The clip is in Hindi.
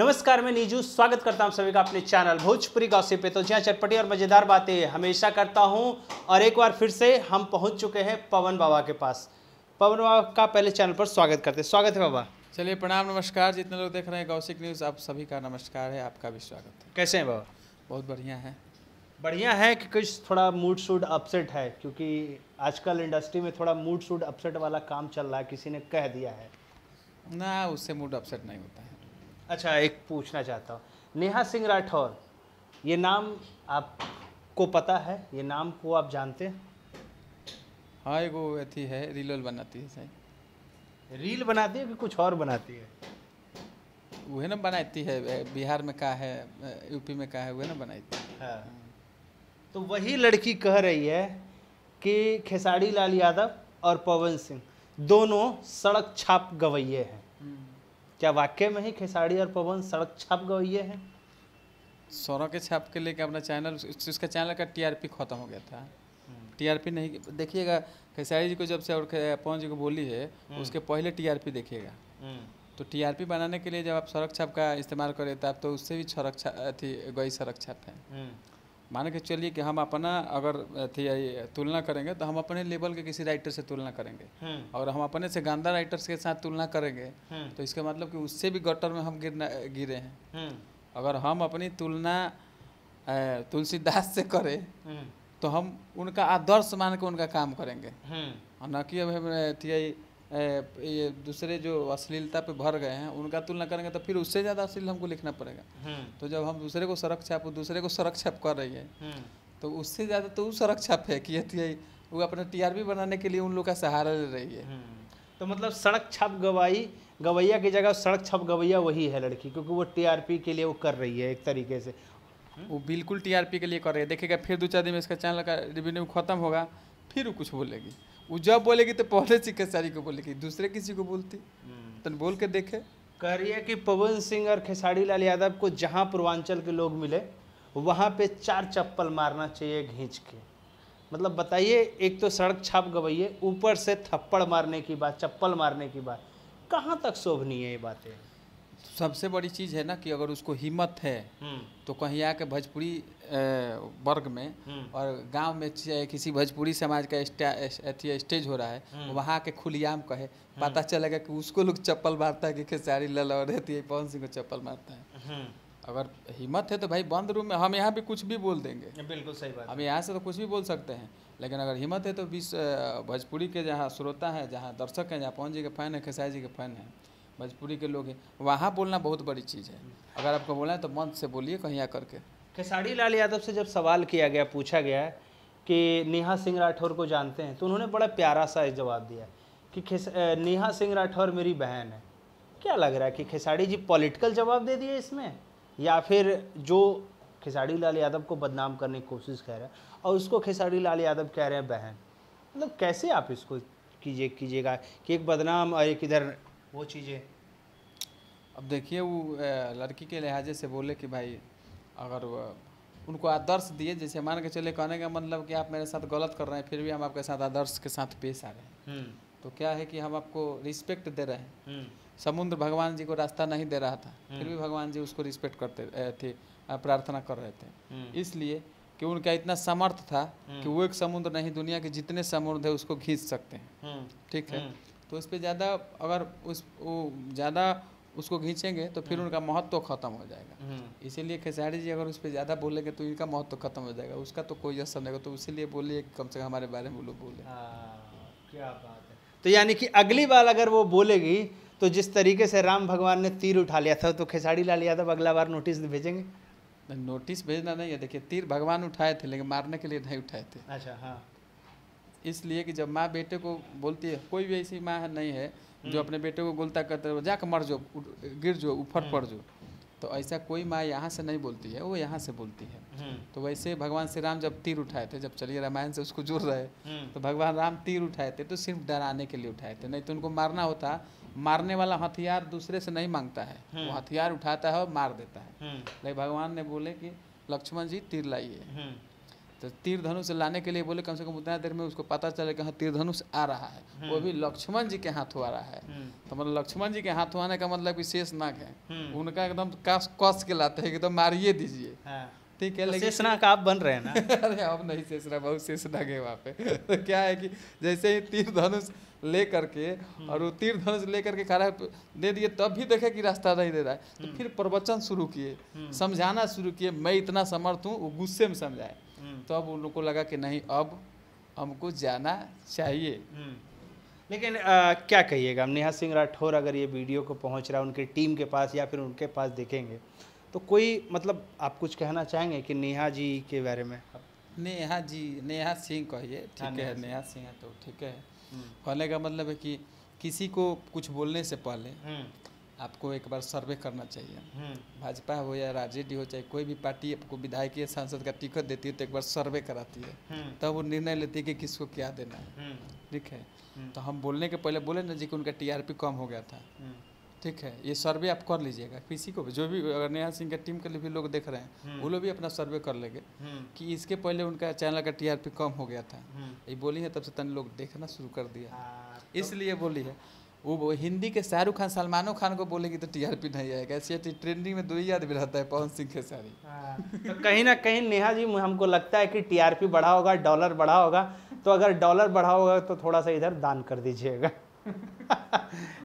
नमस्कार मैं नीजू स्वागत करता हूं सभी का अपने चैनल भोजपुरी गौसी पे तो जहाँ चटपटी और मज़ेदार बातें हमेशा करता हूं और एक बार फिर से हम पहुंच चुके हैं पवन बाबा के पास पवन बाबा का पहले चैनल पर स्वागत करते हैं स्वागत है बाबा चलिए प्रणाम नमस्कार जितने लोग देख रहे हैं गौसिक न्यूज़ आप सभी का नमस्कार है आपका भी स्वागत है कैसे हैं बाबा बहुत बढ़िया है बढ़िया है कि कुछ थोड़ा मूड सूड अपसेट है क्योंकि आजकल इंडस्ट्री में थोड़ा मूड शूड अपसेट वाला काम चल रहा है किसी ने कह दिया है ना उससे मूड अपसेट नहीं होता है अच्छा एक पूछना चाहता हूँ नेहा सिंह राठौर ये नाम आपको पता है ये नाम को आप जानते हैं हाँ वो अथी है रील बनाती है सही रील बनाती है कि कुछ और बनाती है वह ना बनाती है बिहार में का है यूपी में का है वह ना बनाती है हाँ। तो वही लड़की कह रही है कि खेसारी लाल यादव और पवन सिंह दोनों सड़क छाप गवैये हैं हम्म। क्या वाकई में ही खेसारी और पवन सड़क छाप गए हैं सौरव के छाप के लेके अपना चैनल उसका चैनल का टीआरपी खत्म हो गया था हम्म। टीआरपी नहीं देखिएगा खेसारी जी को जब से और पवन जी को बोली है हम्म। उसके पहले टीआरपी देखिएगा हम्म। तो टीआरपी बनाने के लिए जब आप सड़क छाप का इस्तेमाल करें आप तो उससे भी सड़क छाप अथी गई सड़क छाप है मान के चलिए कि हम अपना अगर तुलना करेंगे तो हम अपने लेवल के किसी राइटर से तुलना करेंगे हम्म। और हम अपने से गंदा राइटर्स के साथ तुलना करेंगे हम्म। तो इसका मतलब कि उससे भी गटर में हम गिरना गिरे हैं हम्म। अगर हम अपनी तुलना तुलसीदास से करें तो हम उनका आदर्श मान के उनका काम करेंगे और न कि अब ये दूसरे जो अश्लीलता पे भर गए हैं उनका तुलना करेंगे तो फिर उससे ज़्यादा अश्लील हमको लिखना पड़ेगा हम्म। तो जब हम दूसरे को सड़क छाप दूसरे को सड़क छाप कर रही है हम्म। तो उससे ज़्यादा तो वो सड़क छाप है कि तो वो अपना टीआरपी बनाने के लिए उन लोग का सहारा ले रही है हम्म। तो मतलब सड़क छाप गवाई गवैया की जगह सड़क छाप गवैया वही है लड़की क्योंकि वो टीआरपी के लिए वो कर रही है एक तरीके से वो बिल्कुल टीआरपी के लिए कर रही है देखिएगा फिर दो चार दिन में इसका चैनल का रिवेन्यू खत्म होगा फिर वो कुछ बोलेगी वो जब बोलेगी तो पहले चिकित्सारी को बोलेगी दूसरे किसी को बोलती तो बोल के देखे कह रही है कि पवन सिंह और खेसारी लाल यादव को जहाँ पूर्वांचल के लोग मिले वहाँ पे चार चप्पल मारना चाहिए घींच के मतलब बताइए एक तो सड़क छाप गवैये ऊपर से थप्पड़ मारने की बात चप्पल मारने की बात कहाँ तक शोभनीय ये बातें सबसे बड़ी चीज़ है ना कि अगर उसको हिम्मत है हम्म। तो कहीं आके भोजपुरी वर्ग में हम्म। और गांव में किसी भोजपुरी समाज का अथी स्टेज हो रहा है हम्म। तो वहाँ के खुलियाम कहे पता चलेगा कि उसको लोग चप्पल मारता है कि खेसारी लल और रहती है पवन सिंह को चप्पल मारता है अगर हिम्मत है तो भाई बंद रूम में हम यहाँ पे कुछ भी बोल देंगे बिल्कुल सही बात हम यहाँ से तो कुछ भी बोल सकते हैं लेकिन अगर हिम्मत है तो भोजपुरी के जहाँ श्रोता है जहाँ दर्शक हैं जहाँ पवन जी के फैन है खेसारी जी के फैन हैं भोजपुरी के लोग हैं वहाँ बोलना बहुत बड़ी चीज़ है अगर आपको बोलना है तो मन से बोलिए कहीं आ के खेसारी लाल यादव से जब सवाल किया गया पूछा गया कि नेहा सिंह राठौर को जानते हैं तो उन्होंने बड़ा प्यारा सा जवाब दिया कि नेहा सिंह राठौर मेरी बहन है क्या लग रहा है कि खेसारी जी पॉलिटिकल जवाब दे दिए इसमें या फिर जो खेसारी लाल यादव को बदनाम करने की कोशिश कर रहा है और उसको खेसारी लाल यादव कह रहे हैं बहन मतलब कैसे आप इसको कीजिए कीजिएगा कि एक बदनाम और एक इधर वो चीज़ें अब देखिए वो लड़की के लिहाजे से बोले कि भाई अगर उनको आदर्श दिए जैसे मान के चले कहने का मतलब कि आप मेरे साथ गलत कर रहे हैं फिर भी हम आपके साथ आदर्श के साथ पेश आ रहे हैं हम्म। तो क्या है कि हम आपको रिस्पेक्ट दे रहे हैं हम्म। समुद्र भगवान जी को रास्ता नहीं दे रहा था हम्म। फिर भी भगवान जी उसको रिस्पेक्ट करते थे प्रार्थना कर रहे थे इसलिए कि उनका इतना समर्थ था कि वो एक समुद्र नहीं दुनिया के जितने समुद्र है उसको घींच सकते हैं ठीक है तो उस पर ज़्यादा अगर उस ज़्यादा उसको खींचेंगे तो फिर हम्म। उनका महत्व खत्म हो जाएगा हम्म। इसीलिए खेसारी जी अगर उस पर ज़्यादा बोलेंगे तो इनका महत्व खत्म हो जाएगा उसका तो कोई असर नहीं होगा तो इसीलिए बोलिए कम से कम हमारे बारे में लोग बोले हाँ, क्या बात है तो यानी कि अगली बार अगर वो बोलेगी तो जिस तरीके से राम भगवान ने तीर उठा लिया था तो खेसारी लाल यादव अगला बार नोटिस भेजेंगे नोटिस भेजना नहीं है देखिए तीर भगवान उठाए थे लेकिन मारने के लिए नहीं उठाए थे अच्छा हाँ इसलिए कि जब माँ बेटे को बोलती है कोई भी ऐसी माँ नहीं है जो हम्म। अपने बेटे को बोलता करते हो जाकर मर जो गिर जो ऊपर पड़ जो हम्म। तो ऐसा कोई माँ यहाँ से नहीं बोलती है वो यहाँ से बोलती है हम्म। तो वैसे भगवान श्री राम जब तीर उठाए थे जब चलिए रामायण से उसको जुड़ रहे तो भगवान राम तीर उठाए थे तो सिर्फ डराने के लिए उठाए थे नहीं तो उनको मारना होता मारने वाला हथियार दूसरे से नहीं मांगता है वो हथियार उठाता है और मार देता है लेकिन भगवान ने बोले कि लक्ष्मण जी तीर लाइए तो तीर धनुष लाने के लिए बोले कम से कम उतना देर में उसको पता चले कि हाँ तीर धनुष आ रहा है हम्म। वो भी लक्ष्मण जी के हाथों आ रहा है हम्म। तो मतलब लक्ष्मण जी के हाथों आने का मतलब विशेष शेषनाग है हम्म। उनका एकदम कस कस के लाते है एकदम तो मारिए दीजिए हाँ। ठीक है तो लेकिन शेषनाग आप बन रहे हैं ना अरे अब नहीं शेषनाग बहुत शेषनाग है वहाँ पे तो क्या है कि जैसे ही तीर धनुष ले करके और वो तीर धनुष ले करके खड़ा दे दिए तब भी देखे कि रास्ता नहीं दे रहा है तो फिर प्रवचन शुरू किए समझाना शुरू किए मैं इतना समर्थ हूँ वो गुस्से में समझाए तो अब उन लोग को लगा कि नहीं अब हमको जाना चाहिए हम्म। लेकिन आ, क्या कहिएगा नेहा सिंह राठौर अगर ये वीडियो को पहुंच रहा है उनके टीम के पास या फिर उनके पास देखेंगे तो कोई मतलब आप कुछ कहना चाहेंगे कि नेहा जी के बारे में नेहा जी नेहा सिंह कहिए ठीक हाँ, है नेहा सिंह है तो ठीक है हम्म। कहने का मतलब है कि किसी को कुछ बोलने से पहले हम्म। आपको एक बार सर्वे करना चाहिए हम्म। भाजपा हो या डी हो चाहे कोई भी पार्टी आपको विधायक या सांसद का टिकट देती है तो एक बार सर्वे कराती है हम्म। तब वो निर्णय लेती है कि किसको क्या देना है हम्म। ठीक है तो हम बोलने के पहले बोले ना जी कि उनका टीआरपी कम हो गया था ठीक है ये सर्वे आप कर लीजिएगा किसी को भी जो भी अगर नेहा सिंह का टीम के लिए भी लोग देख रहे हैं वो लोग भी अपना सर्वे कर लेंगे कि इसके पहले उनका चैनल का टीआरपी कम हो गया था ये बोली है तब से तन लोग देखना शुरू कर दिया हाँ, तो- इसलिए बोली है वो हिंदी के शाहरुख खान सलमानो खान को बोलेगी तो टीआरपी नहीं आएगा ऐसी ट्रेंडिंग में दो याद भी रहता है पवन सिंह खेसारी सारी हाँ, तो कहीं ना कहीं नेहा जी हमको लगता है कि टीआरपी बढ़ा होगा डॉलर बढ़ा होगा तो अगर डॉलर बढ़ा होगा तो थोड़ा सा इधर दान कर दीजिएगा